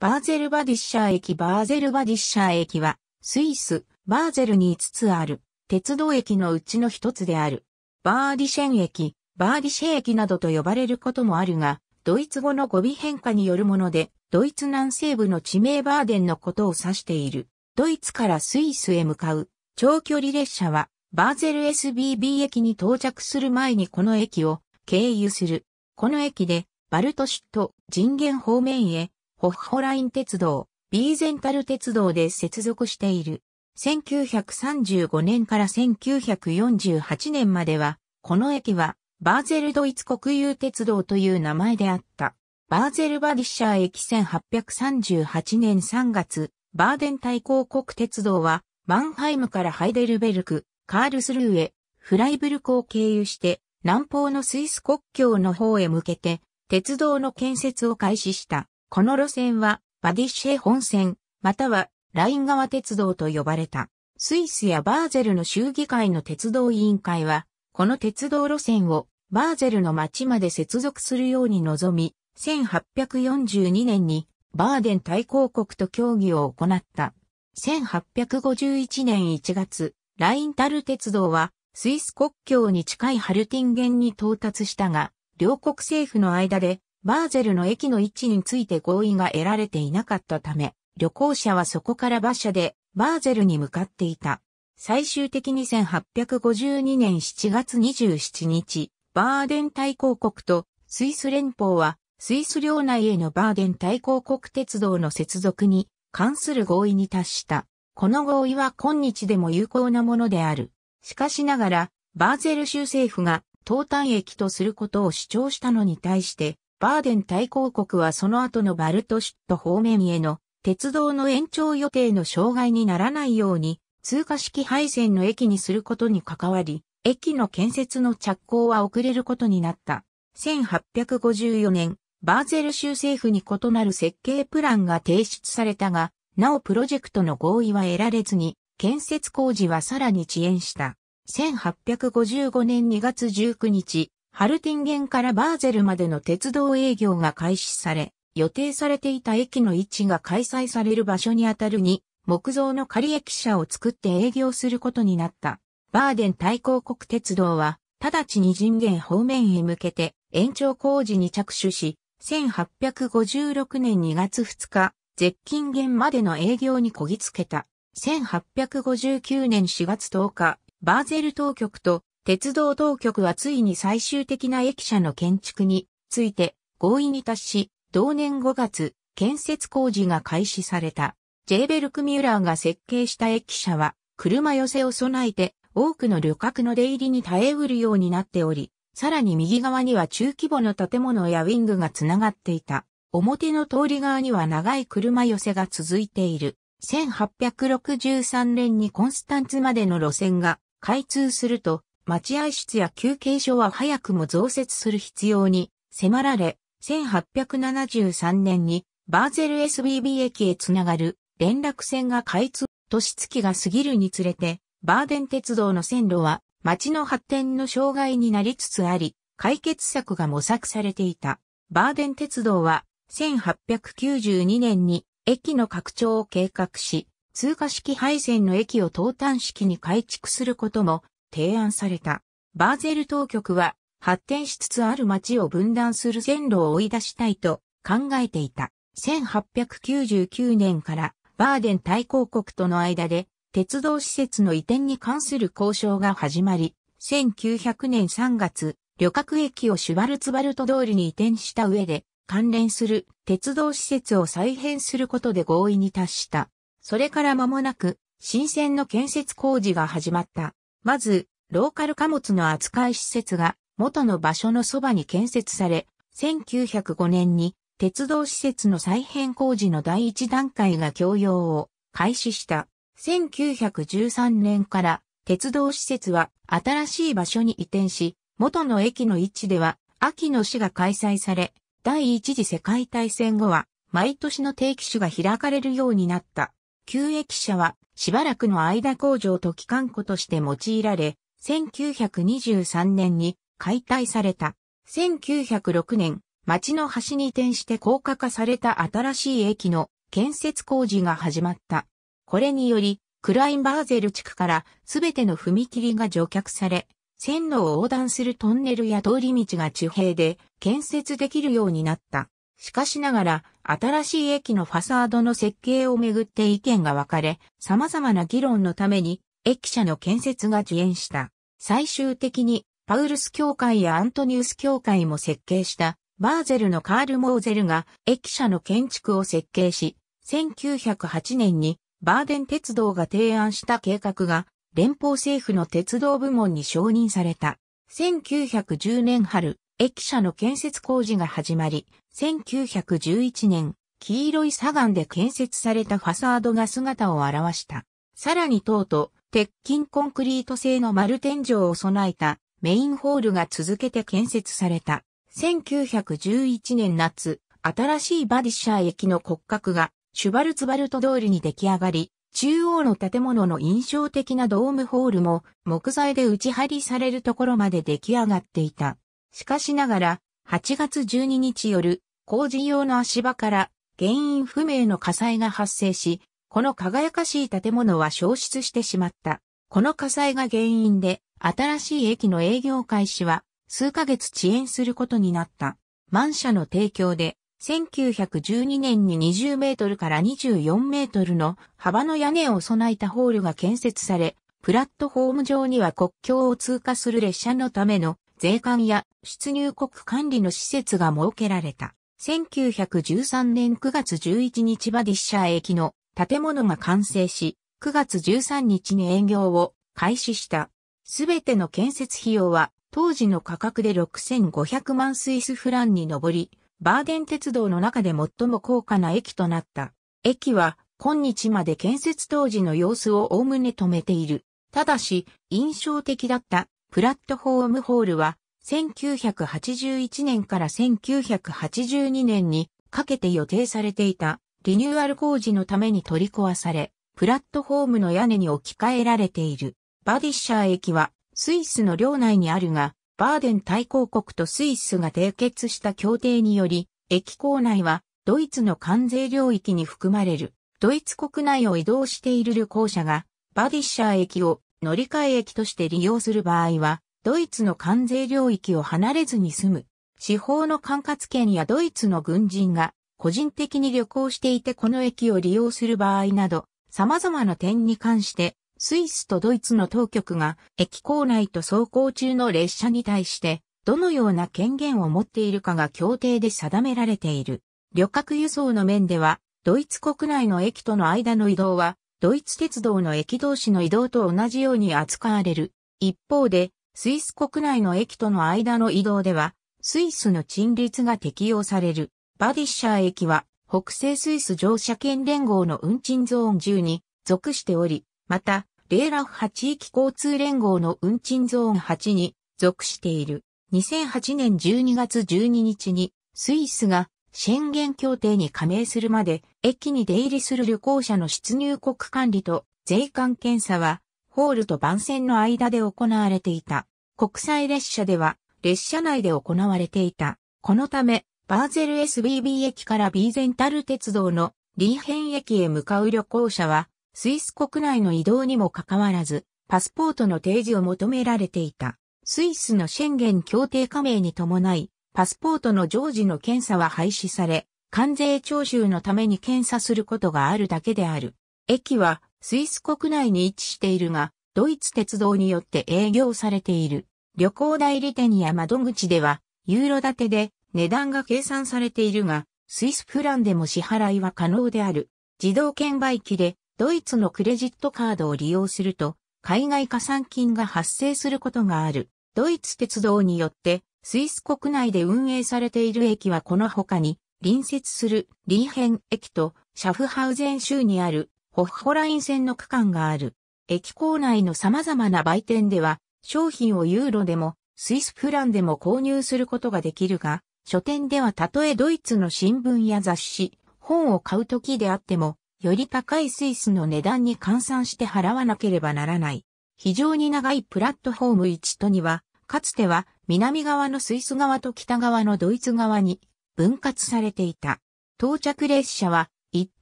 バーゼルバディッシャー駅バーゼルバディッシャー駅は、スイス、バーゼルに5つある、鉄道駅のうちの一つである。バーディシェン駅、バーディシェ駅などと呼ばれることもあるが、ドイツ語の語尾変化によるもので、ドイツ南西部の地名バーデンのことを指している。ドイツからスイスへ向かう、長距離列車は、バーゼル SBB 駅に到着する前にこの駅を経由する。この駅で、バルトシット、人間方面へ、ホッホライン鉄道、ビーゼンタル鉄道で接続している。1935年から1948年までは、この駅は、バーゼルドイツ国有鉄道という名前であった。バーゼルバディッシャー駅1838年3月、バーデン大抗国鉄道は、マンハイムからハイデルベルク、カールスルーへ、フライブルクを経由して、南方のスイス国境の方へ向けて、鉄道の建設を開始した。この路線はバディッシェ本線、またはライン川鉄道と呼ばれた。スイスやバーゼルの州議会の鉄道委員会は、この鉄道路線をバーゼルの町まで接続するように望み、1842年にバーデン大公国と協議を行った。1851年1月、ラインタル鉄道はスイス国境に近いハルティンゲンに到達したが、両国政府の間でバーゼルの駅の位置について合意が得られていなかったため、旅行者はそこから馬車でバーゼルに向かっていた。最終的に1852年7月27日、バーデン大公国とスイス連邦は、スイス領内へのバーデン大公国鉄道の接続に関する合意に達した。この合意は今日でも有効なものである。しかしながら、バーゼル州政府が東端駅とすることを主張したのに対して、バーデン大公国はその後のバルトシット方面への鉄道の延長予定の障害にならないように通過式配線の駅にすることに関わり、駅の建設の着工は遅れることになった。1854年、バーゼル州政府に異なる設計プランが提出されたが、なおプロジェクトの合意は得られずに、建設工事はさらに遅延した。1855年2月19日、ハルティンゲンからバーゼルまでの鉄道営業が開始され、予定されていた駅の位置が開催される場所にあたるに、木造の仮駅舎を作って営業することになった。バーデン大抗国鉄道は、直ちに人間方面へ向けて延長工事に着手し、1856年2月2日、絶金源までの営業にこぎつけた。1859年4月10日、バーゼル当局と鉄道当局はついに最終的な駅舎の建築について合意に達し、同年5月、建設工事が開始された。ジェーベルク・ミュラーが設計した駅舎は、車寄せを備えて、多くの旅客の出入りに耐えうるようになっており、さらに右側には中規模の建物やウィングがつながっていた。表の通り側には長い車寄せが続いている。1863年にコンスタンツまでの路線が開通すると、待合室や休憩所は早くも増設する必要に迫られ、1873年にバーゼル SBB 駅へつながる連絡線が開通、年月が過ぎるにつれて、バーデン鉄道の線路は街の発展の障害になりつつあり、解決策が模索されていた。バーデン鉄道は1892年に駅の拡張を計画し、通過式配線の駅を東端式に改築することも提案された。バーゼル当局は発展しつつある街を分断する線路を追い出したいと考えていた。1899年からバーデン大公国との間で鉄道施設の移転に関する交渉が始まり、1900年3月、旅客駅をシュバルツバルト通りに移転した上で、関連する鉄道施設を再編することで合意に達した。それから間もなく、新線の建設工事が始まった。まず、ローカル貨物の扱い施設が元の場所のそばに建設され、1905年に鉄道施設の再編工事の第一段階が供用を開始した。1913年から鉄道施設は新しい場所に移転し、元の駅の位置では秋の市が開催され、第一次世界大戦後は毎年の定期種が開かれるようになった。旧駅舎はしばらくの間工場と機関庫として用いられ、1923年に解体された。1906年、町の端に転して高架化された新しい駅の建設工事が始まった。これにより、クラインバーゼル地区からすべての踏切が除却され、線路を横断するトンネルや通り道が地平で建設できるようになった。しかしながら、新しい駅のファサードの設計をめぐって意見が分かれ、様々な議論のために駅舎の建設が遅延した。最終的にパウルス教会やアントニウス教会も設計したバーゼルのカール・モーゼルが駅舎の建築を設計し、1908年にバーデン鉄道が提案した計画が連邦政府の鉄道部門に承認された。1910年春、駅舎の建設工事が始まり、1911年、黄色い砂岩で建設されたファサードが姿を現した。さらに塔と鉄筋コンクリート製の丸天井を備えたメインホールが続けて建設された。1911年夏、新しいバディッシャー駅の骨格がシュバルツバルト通りに出来上がり、中央の建物の印象的なドームホールも木材で打ち張りされるところまで出来上がっていた。しかしながら、8月12日夜、工事用の足場から原因不明の火災が発生し、この輝かしい建物は消失してしまった。この火災が原因で、新しい駅の営業開始は数ヶ月遅延することになった。満車の提供で、1912年に20メートルから24メートルの幅の屋根を備えたホールが建設され、プラットフォーム上には国境を通過する列車のための税関や出入国管理の施設が設けられた。1913年9月11日バディッシャー駅の建物が完成し、9月13日に営業を開始した。すべての建設費用は当時の価格で6500万スイスフランに上り、バーデン鉄道の中で最も高価な駅となった。駅は今日まで建設当時の様子をおおむね止めている。ただし、印象的だったプラットフォームホールは1981年から1982年にかけて予定されていたリニューアル工事のために取り壊され、プラットフォームの屋根に置き換えられている。バディッシャー駅はスイスの領内にあるが、バーデン大公国とスイスが締結した協定により、駅構内はドイツの関税領域に含まれる。ドイツ国内を移動している旅行者が、バディッシャー駅を乗り換え駅として利用する場合は、ドイツの関税領域を離れずに済む、司法の管轄権やドイツの軍人が個人的に旅行していてこの駅を利用する場合など、様々な点に関して、スイスとドイツの当局が駅構内と走行中の列車に対して、どのような権限を持っているかが協定で定められている。旅客輸送の面では、ドイツ国内の駅との間の移動は、ドイツ鉄道の駅同士の移動と同じように扱われる。一方で、スイス国内の駅との間の移動では、スイスの陳列が適用される。バディッシャー駅は、北西スイス乗車券連合の運賃ゾーン10に属しており、また、レーラフ8地域交通連合の運賃ゾーン8に属している。2008年12月12日に、スイスが宣言協定に加盟するまで、駅に出入りする旅行者の出入国管理と税関検査は、ホールと番線の間で行われていた。国際列車では、列車内で行われていた。このため、バーゼル SBB 駅からビーゼンタル鉄道のリーヘン駅へ向かう旅行者は、スイス国内の移動にもかかわらず、パスポートの提示を求められていた。スイスの宣言協定加盟に伴い、パスポートの常時の検査は廃止され、関税徴収のために検査することがあるだけである。駅はスイス国内に位置しているが、ドイツ鉄道によって営業されている。旅行代理店や窓口では、ユーロ建てで値段が計算されているが、スイスフランでも支払いは可能である。自動券売機でドイツのクレジットカードを利用すると、海外加算金が発生することがある。ドイツ鉄道によってスイス国内で運営されている駅はこの他に、隣接するリーヘン駅とシャフハウゼン州にあるホッホライン線の区間がある。駅構内の様々な売店では、商品をユーロでも、スイスフランでも購入することができるが、書店ではたとえドイツの新聞や雑誌、本を買う時であっても、より高いスイスの値段に換算して払わなければならない。非常に長いプラットフォーム1と2は、かつては南側のスイス側と北側のドイツ側に分割されていた。到着列車は一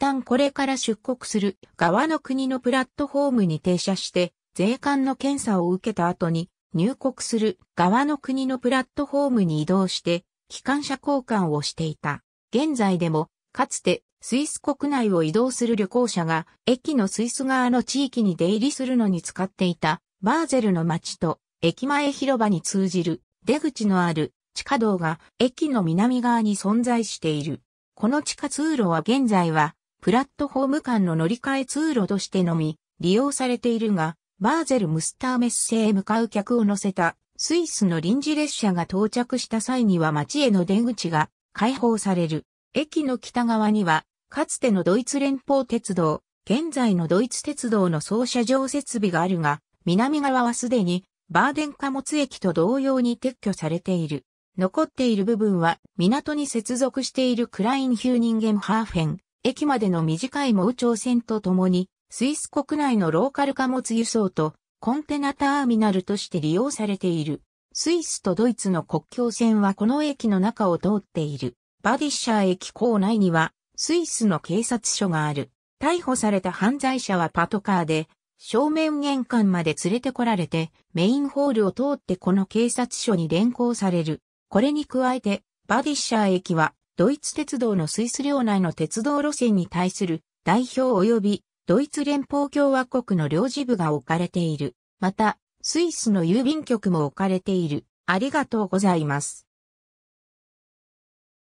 旦これから出国する側の国のプラットフォームに停車して税関の検査を受けた後に入国する側の国のプラットフォームに移動して機関車交換をしていた。現在でもかつてスイス国内を移動する旅行者が駅のスイス側の地域に出入りするのに使っていたバーゼルの街と駅前広場に通じる出口のある地下道が駅の南側に存在している。この地下通路は現在はプラットフォーム間の乗り換え通路としてのみ利用されているが、バーゼル・ムスターメッセへ向かう客を乗せたスイスの臨時列車が到着した際には町への出口が開放される。駅の北側には、かつてのドイツ連邦鉄道、現在のドイツ鉄道の操車場設備があるが、南側はすでにバーデン貨物駅と同様に撤去されている。残っている部分は港に接続しているクラインヒューニンゲンハーフェン駅までの短い盲腸線とともにスイス国内のローカル貨物輸送とコンテナターミナルとして利用されている。スイスとドイツの国境線はこの駅の中を通っている。バディッシャー駅構内にはスイスの警察署がある。逮捕された犯罪者はパトカーで正面玄関まで連れてこられて、メインホールを通ってこの警察署に連行される。これに加えて、バディッシャー駅は、ドイツ鉄道のスイス領内の鉄道路線に対する代表及びドイツ連邦共和国の領事部が置かれている。また、スイスの郵便局も置かれている。ありがとうございます。